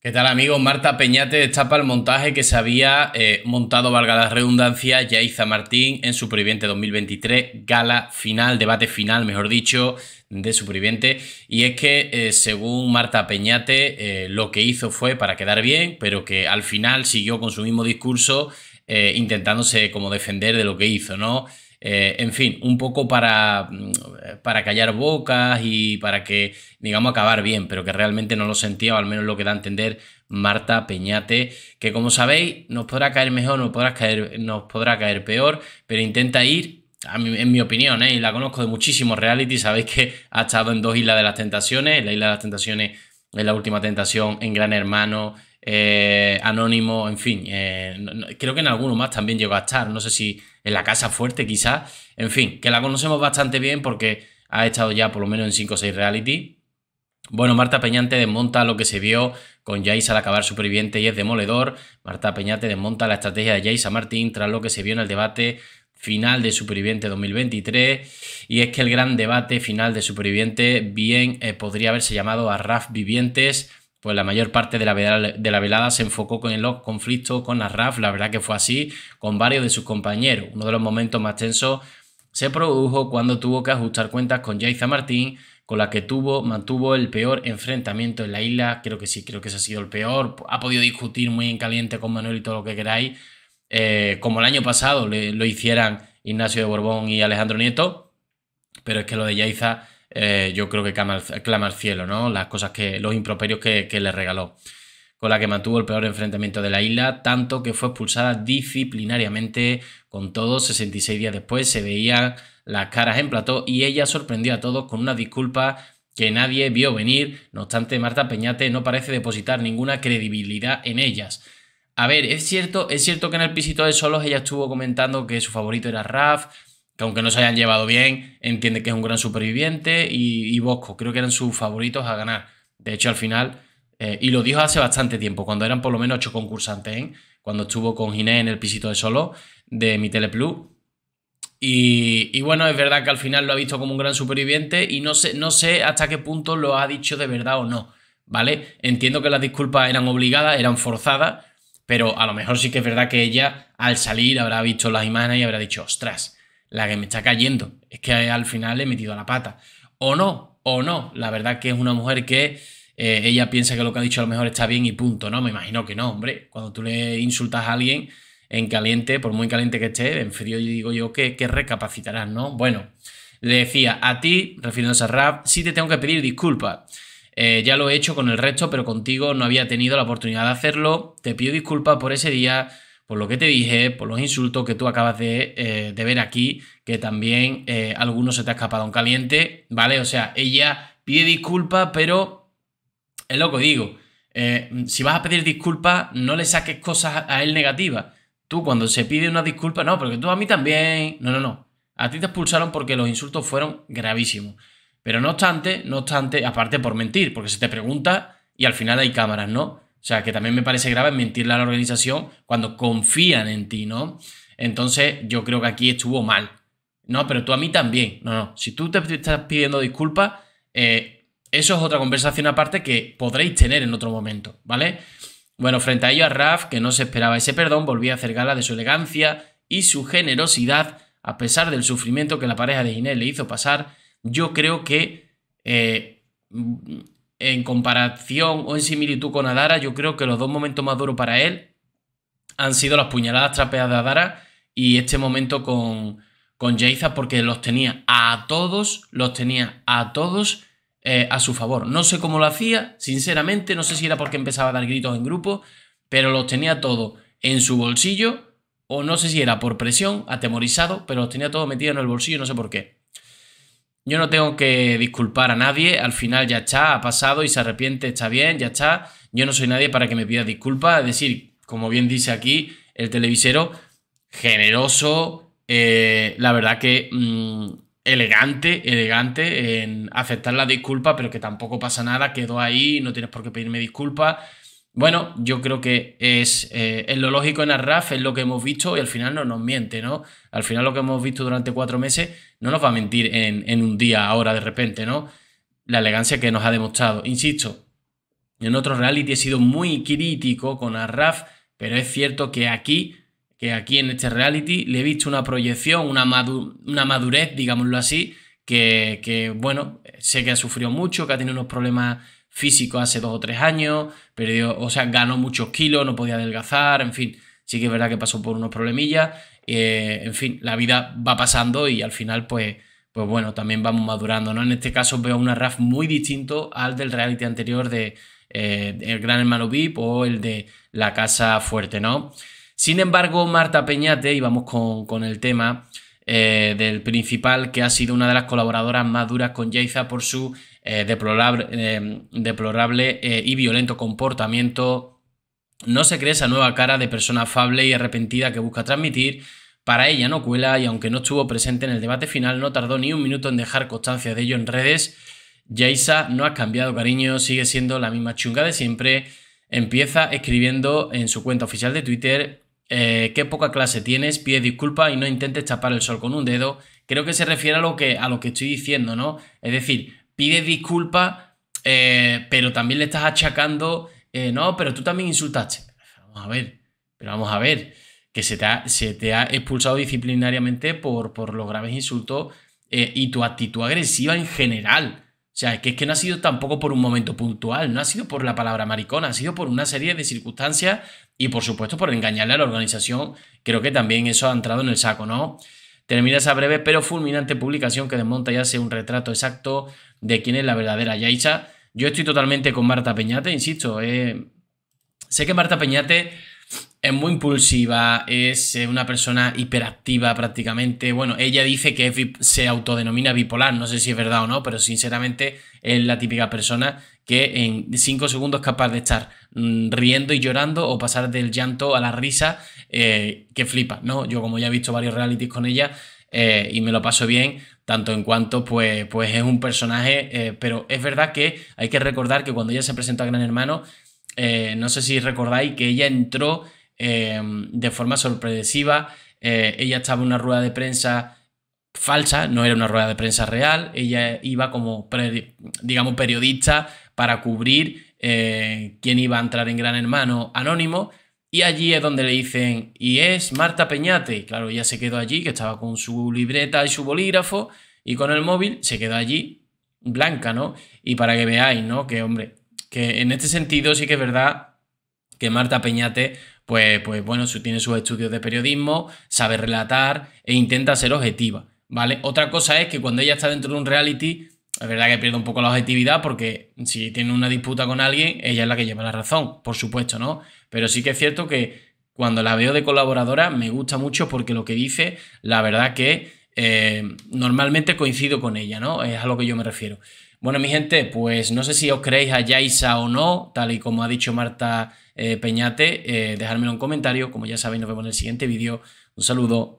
¿Qué tal amigos? Marta Peñate destapa el montaje que se había eh, montado, valga la redundancia, Yaiza Martín en Superviviente 2023, gala final, debate final, mejor dicho, de Superviviente. Y es que, eh, según Marta Peñate, eh, lo que hizo fue para quedar bien, pero que al final siguió con su mismo discurso, intentándose como defender de lo que hizo, ¿no? Eh, en fin, un poco para, mm, para callar bocas y para que, digamos, acabar bien, pero que realmente no lo sentía, o al menos lo que da a entender Marta Peñate, que como sabéis, nos podrá caer mejor, nos podrá caer, nos podrá caer peor, pero intenta ir en mi opinión, ¿eh? y la conozco de muchísimos reality, sabéis que ha estado en dos Islas de las Tentaciones, la Isla de las Tentaciones, en la última tentación, en Gran Hermano, eh, anónimo, en fin, eh, creo que en alguno más también llegó a estar, no sé si en la Casa Fuerte quizá, en fin, que la conocemos bastante bien porque ha estado ya por lo menos en 5 o 6 reality. Bueno, Marta Peñante desmonta lo que se vio con Jace al acabar superviviente y es demoledor. Marta Peñate desmonta la estrategia de Jace a Martín tras lo que se vio en el debate final de Superviviente 2023. Y es que el gran debate final de Superviviente bien eh, podría haberse llamado a raf Vivientes pues la mayor parte de la, velada, de la velada se enfocó con en los conflictos con RAF, la verdad que fue así, con varios de sus compañeros. Uno de los momentos más tensos se produjo cuando tuvo que ajustar cuentas con Jaiza Martín, con la que tuvo, mantuvo el peor enfrentamiento en la isla, creo que sí, creo que ese ha sido el peor, ha podido discutir muy en caliente con Manuel y todo lo que queráis, eh, como el año pasado lo hicieran Ignacio de Borbón y Alejandro Nieto, pero es que lo de Jaiza eh, yo creo que clama, al cielo, ¿no? Las cosas que, los improperios que, le regaló, con la que mantuvo el peor enfrentamiento de la isla, tanto que fue expulsada disciplinariamente con todo. 66 días después se veían las caras en plató y ella sorprendió a todos con una disculpa que nadie vio venir. No obstante, Marta Peñate no parece depositar ninguna credibilidad en ellas. A ver, es cierto, es cierto que en el pisito de solos ella estuvo comentando que su favorito era Raf, que aunque no se hayan llevado bien, entiende que es un gran superviviente y, Bosco, creo que eran sus favoritos a ganar. De hecho, al final, eh, y lo dijo hace bastante tiempo, cuando eran por lo menos ocho concursantes, ¿eh? cuando estuvo con Ginés en el pisito de solo de Mi Teleplu. Y, bueno, es verdad que al final lo ha visto como un gran superviviente y no sé, no sé hasta qué punto lo ha dicho de verdad o no, ¿vale? Entiendo que las disculpas eran obligadas, eran forzadas, pero a lo mejor sí que es verdad que ella al salir habrá visto las imágenes y habrá dicho, ostras, la que me está cayendo. Es que al final le he metido la pata. O no, o no. La verdad que es una mujer que eh, ella piensa que lo que ha dicho a lo mejor está bien y punto, ¿no? Me imagino que no, hombre. Cuando tú le insultas a alguien en caliente, por muy caliente que esté, en frío digo yo que, recapacitarás, ¿no? Bueno, le decía a ti, refiriéndose a Rap, sí te tengo que pedir disculpas. Eh, ya lo he hecho con el resto, pero contigo no había tenido la oportunidad de hacerlo. Te pido disculpas por ese día por lo que te dije, por los insultos que tú acabas de, eh, ver aquí, que también eh, algunos se te ha escapado un caliente, ¿vale? O sea, ella pide disculpas, pero es lo que digo. Eh, si vas a pedir disculpas, no le saques cosas a él negativas. Tú cuando se pide una disculpa, no, porque tú a mí también. No, no, no. A ti te expulsaron porque los insultos fueron gravísimos. Pero no obstante, no obstante, aparte por mentir, porque se te pregunta y al final hay cámaras, ¿no? O sea, que también me parece grave mentirle a la organización cuando confían en ti, ¿no? Entonces, yo creo que aquí estuvo mal. No, pero tú a mí también. No, no. Si tú te estás pidiendo disculpas, eh, eso es otra conversación aparte que podréis tener en otro momento, ¿vale? Bueno, frente a ello, a Raf, que no se esperaba ese perdón, volvía a hacer gala de su elegancia y su generosidad, a pesar del sufrimiento que la pareja de Ginés le hizo pasar. Yo creo que eh, en comparación o en similitud con Adara, yo creo que los dos momentos más duros para él han sido las puñaladas trapeadas de Adara y este momento con, con Jayza, porque los tenía a todos, los tenía a todos eh, a su favor. No sé cómo lo hacía, sinceramente, no sé si era porque empezaba a dar gritos en grupo, pero los tenía todos en su bolsillo, o no sé si era por presión, atemorizado, pero los tenía todos metidos en el bolsillo, no sé por qué. Yo no tengo que disculpar a nadie, al final ya está, ha pasado y se arrepiente, está bien, ya está. Yo no soy nadie para que me pida disculpas, es decir, como bien dice aquí el televisero, generoso, eh, la verdad que mm, elegante, elegante en aceptar la disculpa, pero que tampoco pasa nada, quedó ahí, no tienes por qué pedirme disculpas. Bueno, yo creo que eh, es, lo lógico en Arraf, es lo que hemos visto y al final no nos miente, ¿no? Al final lo que hemos visto durante cuatro meses no nos va a mentir en, un día ahora de repente, ¿no? La elegancia que nos ha demostrado. Insisto, en otro reality he sido muy crítico con Arraf, pero es cierto que aquí, que aquí en este reality le he visto una proyección, una, una madurez, digámoslo así, que, que, bueno, sé que ha sufrido mucho, que ha tenido unos problemas físico hace dos o tres años, perdió, o sea, ganó muchos kilos, no podía adelgazar, en fin, sí que es verdad que pasó por unos problemillas, eh, en fin, la vida va pasando y al final pues, pues bueno, también vamos madurando, ¿no? En este caso veo una RAF muy distinto al del reality anterior de eh, El Gran Hermano VIP o el de La Casa Fuerte, ¿no? Sin embargo, Marta Peñate, y vamos con, el tema, eh, del principal, que ha sido una de las colaboradoras más duras con Jaiza por su eh, deplorable, eh, deplorable eh, y violento comportamiento, no se cree esa nueva cara de persona afable y arrepentida que busca transmitir. Para ella no cuela y aunque no estuvo presente en el debate final, no tardó ni un minuto en dejar constancia de ello en redes. Jaisa no ha cambiado cariño, sigue siendo la misma chunga de siempre. Empieza escribiendo en su cuenta oficial de Twitter qué poca clase tienes, pide disculpas y no intentes tapar el sol con un dedo. Creo que se refiere a lo que, a lo que estoy diciendo, ¿no? Es decir, pide disculpas, eh, pero también le estás achacando, eh, no, pero tú también insultaste. Vamos a ver, pero vamos a ver, que se te ha, expulsado disciplinariamente por, por los graves insultos eh, y tu actitud agresiva en general. O sea, que, es que no ha sido tampoco por un momento puntual, no ha sido por la palabra maricona, ha sido por una serie de circunstancias y por supuesto por engañarle a la organización. Creo que también eso ha entrado en el saco, ¿no? Termina esa breve pero fulminante publicación que desmonta y hace un retrato exacto de quién es la verdadera Yaisa, Yo estoy totalmente con Marta Peñate, insisto. Eh, sé que Marta Peñate es muy impulsiva, es eh, una persona hiperactiva prácticamente. Bueno, ella dice que se autodenomina bipolar, no sé si es verdad o no, pero sinceramente es la típica persona que en 5 segundos es capaz de estar mm, riendo y llorando o pasar del llanto a la risa, eh, que flipa, ¿no? Yo como ya he visto varios realities con ella, eh, y me lo paso bien, tanto en cuanto pues, pues es un personaje, eh, pero es verdad que hay que recordar que cuando ella se presentó a Gran Hermano, eh, no sé si recordáis que ella entró de forma sorpresiva, ella estaba en una rueda de prensa falsa, no era una rueda de prensa real, ella iba como, digamos, periodista para cubrir quién iba a entrar en Gran Hermano anónimo, y allí es donde le dicen, y es Marta Peñate. Y claro, ella se quedó allí, que estaba con su libreta y su bolígrafo y con el móvil, se quedó allí, blanca, ¿no? Y para que veáis, ¿no? Que, hombre, que en este sentido sí que es verdad que Marta Peñate, pues, pues bueno, tiene sus estudios de periodismo, sabe relatar e intenta ser objetiva, ¿vale? Otra cosa es que cuando ella está dentro de un reality, es verdad que pierdo un poco la objetividad porque si tiene una disputa con alguien, ella es la que lleva la razón, por supuesto, ¿no? Pero sí que es cierto que cuando la veo de colaboradora me gusta mucho porque lo que dice, la verdad que eh, normalmente coincido con ella, ¿no? Es a lo que yo me refiero. Bueno, mi gente, pues no sé si os creéis a Yaisa o no, tal y como ha dicho Marta eh, Peñate, eh, dejármelo en comentario. Como ya sabéis, nos vemos en el siguiente vídeo. Un saludo.